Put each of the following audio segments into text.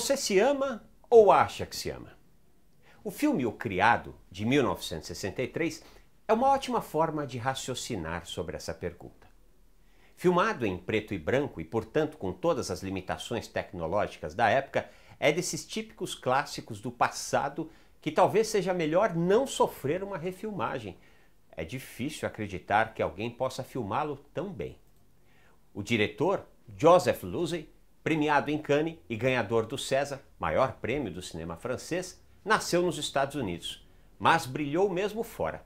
Você se ama ou acha que se ama? O filme O Criado, de 1963, é uma ótima forma de raciocinar sobre essa pergunta. Filmado em preto e branco e, portanto, com todas as limitações tecnológicas da época, é desses típicos clássicos do passado que talvez seja melhor não sofrer uma refilmagem. É difícil acreditar que alguém possa filmá-lo tão bem. O diretor, Joseph Losey, premiado em Cannes e ganhador do César, maior prêmio do cinema francês, nasceu nos Estados Unidos, mas brilhou mesmo fora.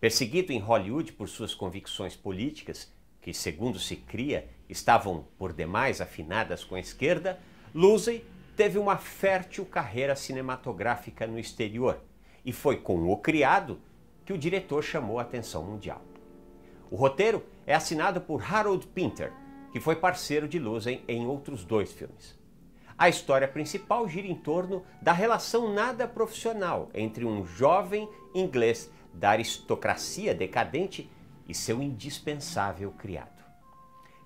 Perseguido em Hollywood por suas convicções políticas, que segundo se cria estavam por demais afinadas com a esquerda, Lucy teve uma fértil carreira cinematográfica no exterior e foi com O Criado que o diretor chamou a atenção mundial. O roteiro é assinado por Harold Pinter, que foi parceiro de Luzen em outros dois filmes. A história principal gira em torno da relação nada profissional entre um jovem inglês da aristocracia decadente e seu indispensável criado.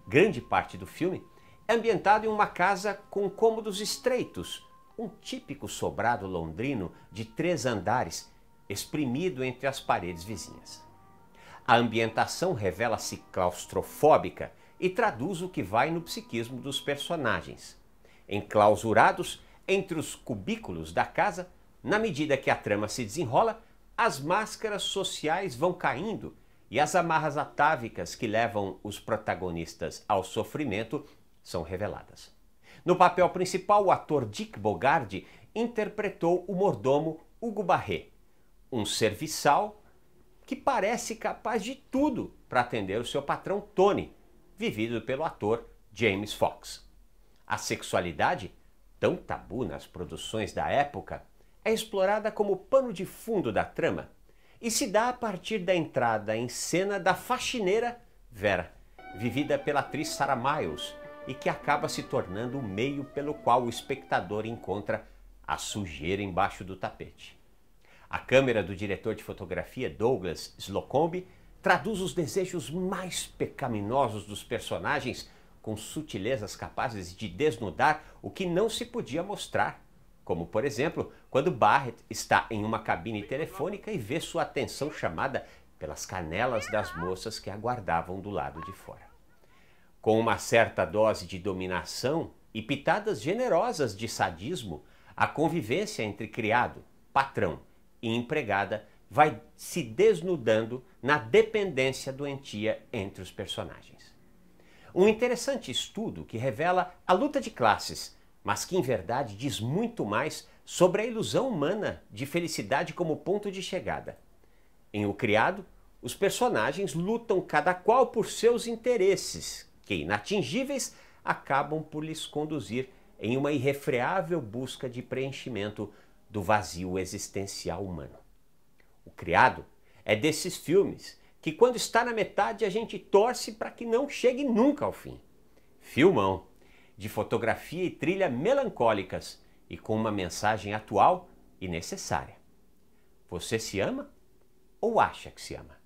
Grande parte do filme é ambientado em uma casa com cômodos estreitos, um típico sobrado londrino de três andares, exprimido entre as paredes vizinhas. A ambientação revela-se claustrofóbica e traduz o que vai no psiquismo dos personagens. Enclausurados entre os cubículos da casa, na medida que a trama se desenrola, as máscaras sociais vão caindo e as amarras atávicas que levam os protagonistas ao sofrimento são reveladas. No papel principal, o ator Dick Bogarde interpretou o mordomo Hugo Barret, um serviçal que parece capaz de tudo para atender o seu patrão Tony, vivido pelo ator James Fox. A sexualidade, tão tabu nas produções da época, é explorada como pano de fundo da trama e se dá a partir da entrada em cena da faxineira Vera, vivida pela atriz Sarah Miles, e que acaba se tornando o meio pelo qual o espectador encontra a sujeira embaixo do tapete. A câmera do diretor de fotografia Douglas Slocombe traduz os desejos mais pecaminosos dos personagens com sutilezas capazes de desnudar o que não se podia mostrar. Como, por exemplo, quando Barrett está em uma cabine telefônica e vê sua atenção chamada pelas canelas das moças que aguardavam do lado de fora. Com uma certa dose de dominação e pitadas generosas de sadismo, a convivência entre criado, patrão e empregada vai se desnudando na dependência doentia entre os personagens. Um interessante estudo que revela a luta de classes, mas que em verdade diz muito mais sobre a ilusão humana de felicidade como ponto de chegada. Em O Criado, os personagens lutam cada qual por seus interesses, que inatingíveis acabam por lhes conduzir em uma irrefreável busca de preenchimento do vazio existencial humano o criado, é desses filmes que quando está na metade a gente torce para que não chegue nunca ao fim. Filmão, de fotografia e trilha melancólicas e com uma mensagem atual e necessária. Você se ama ou acha que se ama?